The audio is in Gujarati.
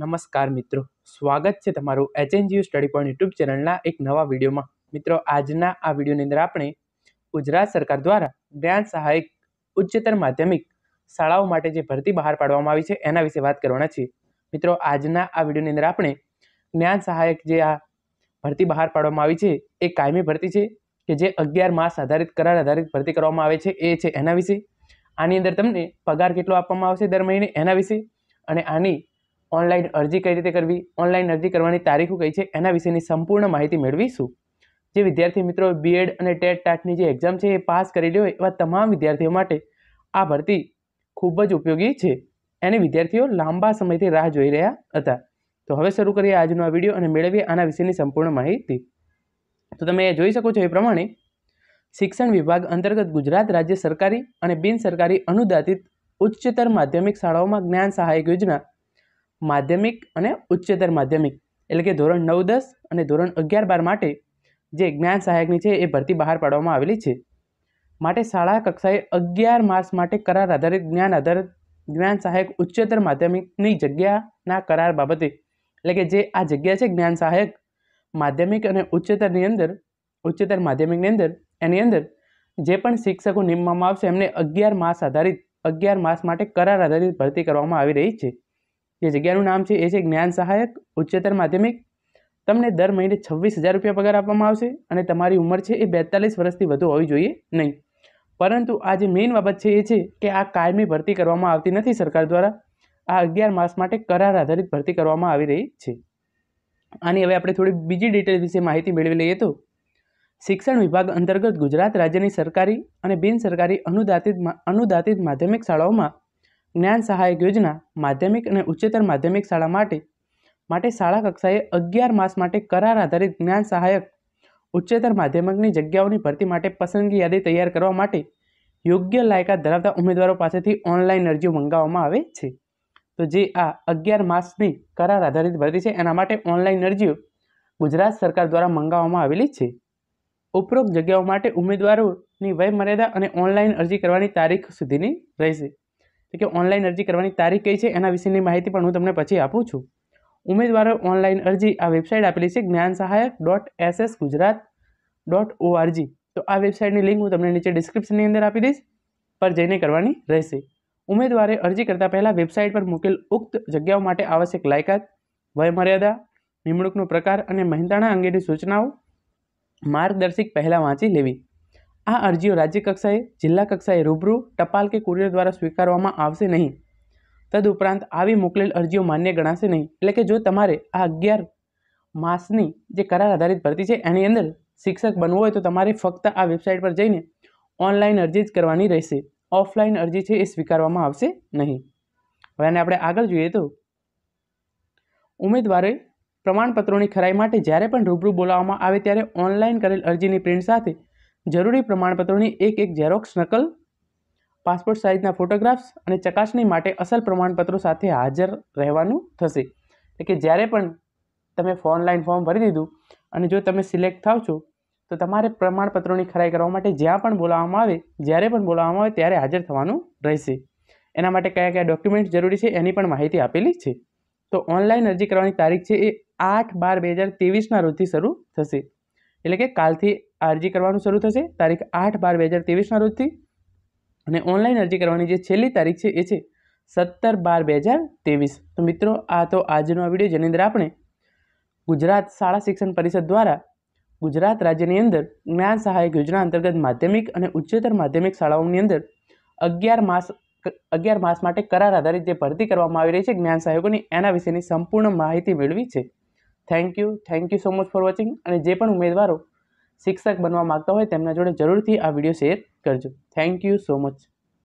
નમસ્કાર મિત્રો સ્વાગત છે તમારું એચએનજીયુ સ્ટડી પોઈન્ટ યુટ્યુબ ચેનલના એક નવા વિડીયોમાં મિત્રો આજના આ વિડીયોની અંદર આપણે ગુજરાત સરકાર દ્વારા જ્ઞાન સહાયક ઉચ્ચતર માધ્યમિક શાળાઓ માટે જે ભરતી બહાર પાડવામાં આવી છે એના વિશે વાત કરવાના છીએ મિત્રો આજના આ વિડીયોની અંદર આપણે જ્ઞાન સહાયક જે આ ભરતી બહાર પાડવામાં આવી છે એ કાયમી ભરતી છે કે જે અગિયાર માસ આધારિત કરાર આધારિત ભરતી કરવામાં આવે છે એ છે એના વિશે આની અંદર તમને પગાર કેટલો આપવામાં આવશે દર મહિને એના વિશે અને આની ઓનલાઈન અરજી કઈ રીતે કરવી ઓનલાઈન અરજી કરવાની તારીખો કઈ છે એના વિશેની સંપૂર્ણ માહિતી મેળવીશું જે વિદ્યાર્થી મિત્રો બીએડ અને ટેટ ટાટની જે એક્ઝામ છે એ પાસ કરેલી હોય એવા તમામ વિદ્યાર્થીઓ માટે આ ભરતી ખૂબ જ ઉપયોગી છે એને વિદ્યાર્થીઓ લાંબા સમયથી રાહ જોઈ રહ્યા હતા તો હવે શરૂ કરીએ આજનો આ વિડીયો અને મેળવીએ આના વિશેની સંપૂર્ણ માહિતી તો તમે જોઈ શકો છો એ પ્રમાણે શિક્ષણ વિભાગ અંતર્ગત ગુજરાત રાજ્ય સરકારી અને બિન સરકારી અનુદાતિત ઉચ્ચતર માધ્યમિક શાળાઓમાં જ્ઞાન સહાયક યોજના માધ્યમિક અને ઉચ્ચતર માધ્યમિક એટલે કે ધોરણ નવ દસ અને ધોરણ અગિયાર બાર માટે જે જ્ઞાન સહાયકની છે એ ભરતી બહાર પાડવામાં આવેલી છે માટે શાળા કક્ષાએ અગિયાર માર્ચ માટે કરાર આધારિત જ્ઞાન આધારિત જ્ઞાન સહાયક ઉચ્ચતર માધ્યમિકની જગ્યાના કરાર બાબતે એટલે કે જે આ જગ્યા છે જ્ઞાન સહાયક માધ્યમિક અને ઉચ્ચતરની અંદર ઉચ્ચતર માધ્યમિકની અંદર એની અંદર જે પણ શિક્ષકો નિમવામાં આવશે એમને અગિયાર માસ આધારિત અગિયાર માસ માટે કરાર આધારિત ભરતી કરવામાં આવી રહી છે જે જગ્યાનું નામ છે એ છે જ્ઞાન સહાયક ઉચ્ચતર માધ્યમિક તમને દર મહિને છવ્વીસ હજાર રૂપિયા પગાર આપવામાં આવશે અને તમારી ઉંમર છે એ બેતાલીસ વર્ષથી વધુ હોવી જોઈએ નહીં પરંતુ આ જે મેઇન બાબત છે એ છે કે આ કાયમી ભરતી કરવામાં આવતી નથી સરકાર દ્વારા આ અગિયાર માસ માટે કરાર આધારિત ભરતી કરવામાં આવી રહી છે આની હવે આપણે થોડી બીજી ડિટેલ વિશે માહિતી મેળવી લઈએ તો શિક્ષણ વિભાગ અંતર્ગત ગુજરાત રાજ્યની સરકારી અને બિનસરકારી અનુદાતિત અનુદાતિત માધ્યમિક શાળાઓમાં જ્ઞાન સહાયક યોજના માધ્યમિક અને ઉચ્ચતર માધ્યમિક શાળા માટે માટે શાળા કક્ષાએ અગિયાર માસ માટે કરાર આધારિત જ્ઞાન સહાયક ઉચ્ચતર માધ્યમિકની જગ્યાઓની ભરતી માટે પસંદગી યાદી તૈયાર કરવા માટે યોગ્ય લાયકાત ધરાવતા ઉમેદવારો પાસેથી ઓનલાઈન અરજીઓ મંગાવવામાં આવે છે તો જે આ અગિયાર માસની કરાર આધારિત ભરતી છે એના માટે ઓનલાઈન અરજીઓ ગુજરાત સરકાર દ્વારા મંગાવવામાં આવેલી છે ઉપરોક્ત જગ્યાઓ માટે ઉમેદવારોની વયમર્યાદા અને ઓનલાઈન અરજી કરવાની તારીખ સુધીની રહેશે કે ઓનલાઈન અરજી કરવાની તારીખ કઈ છે એના વિશેની માહિતી પણ હું તમને પછી આપું છું ઉમેદવારો ઓનલાઈન અરજી આ વેબસાઇટ આપેલી છે Gyan Sahayak dot SS Gujarat dot ORG તો આ વેબસાઇટની લિંક હું તમને નીચે ડિસ્ક્રિપ્શનની અંદર આપી દઈશ પર જઈને કરવાની રહેશે ઉમેદવારે અરજી કરતાં પહેલાં વેબસાઇટ પર મૂકેલ ઉક્ત જગ્યાઓ માટે આવશ્યક લાયકાત વયમર્યાદા નિમણૂકનો પ્રકાર અને મહેનતાણા અંગેની સૂચનાઓ માર્ગદર્શિક પહેલાં વાંચી લેવી આ અરજીઓ રાજ્ય કક્ષાએ જિલ્લા કક્ષાએ રૂબરૂ ટપાલ કે કુરિયર દ્વારા સ્વીકારવામાં આવશે નહીં તદુપરાંત આવી મોકલેલ અરજીઓ માન્ય ગણાશે નહીં એટલે કે જો તમારે આ અગિયાર માસની જે કરાર આધારિત ભરતી છે એની અંદર શિક્ષક બનવું હોય તો તમારે ફક્ત આ વેબસાઇટ પર જઈને ઓનલાઈન અરજી જ કરવાની રહેશે ઓફલાઈન અરજી છે એ સ્વીકારવામાં આવશે નહીં હવે આને આપણે આગળ જોઈએ તો ઉમેદવારે પ્રમાણપત્રોની ખરાઈ માટે જ્યારે પણ રૂબરૂ બોલાવવામાં આવે ત્યારે ઓનલાઈન કરેલ અરજીની પ્રિન્ટ સાથે જરૂરી પ્રમાણપત્રોની એક એક ઝેરોક્ષ નકલ પાસપોર્ટ સાઇઝના ફોટોગ્રાફ્સ અને ચકાસણી માટે અસલ પ્રમાણપત્રો સાથે હાજર રહેવાનું થશે એટલે કે જ્યારે પણ તમે ઓનલાઈન ફોર્મ ભરી દીધું અને જો તમે સિલેક્ટ થાવ છો તો તમારે પ્રમાણપત્રોની ખરાઈ કરવા માટે જ્યાં પણ બોલાવવામાં આવે જ્યારે પણ બોલાવવામાં આવે ત્યારે હાજર થવાનું રહેશે એના માટે કયા કયા ડોક્યુમેન્ટ્સ જરૂરી છે એની પણ માહિતી આપેલી છે તો ઓનલાઈન અરજી કરવાની તારીખ છે એ આઠ બાર બે હજાર તેવીસના રોજથી શરૂ થશે એટલે કે કાલથી અરજી કરવાનું શરૂ થશે તારીખ આઠ બાર બે હજાર ત્રેવીસના રોજથી અને ઓનલાઈન અરજી કરવાની જે છેલ્લી તારીખ છે એ છે સત્તર બાર બે હજાર ત્રેવીસ તો મિત્રો આ તો આજનો આ વિડીયો જેની અંદર આપણે ગુજરાત શાળા શિક્ષણ પરિષદ દ્વારા ગુજરાત રાજ્યની અંદર જ્ઞાન સહાયક યોજના અંતર્ગત માધ્યમિક અને ઉચ્ચતર માધ્યમિક શાળાઓની અંદર અગિયાર માસ અગિયાર માસ માટે કરાર આધારિત જે ભરતી કરવામાં આવી રહી છે જ્ઞાન સહાયકોની એના વિશેની સંપૂર્ણ માહિતી મેળવી છે thank you thank you so much for watching અને જે પણ ઉમેદવારો શિક્ષક બનવા માગતા હોય તેમના જોડે જરૂરથી આ વિડીયો શેર કરજો થેન્ક યુ સો મચ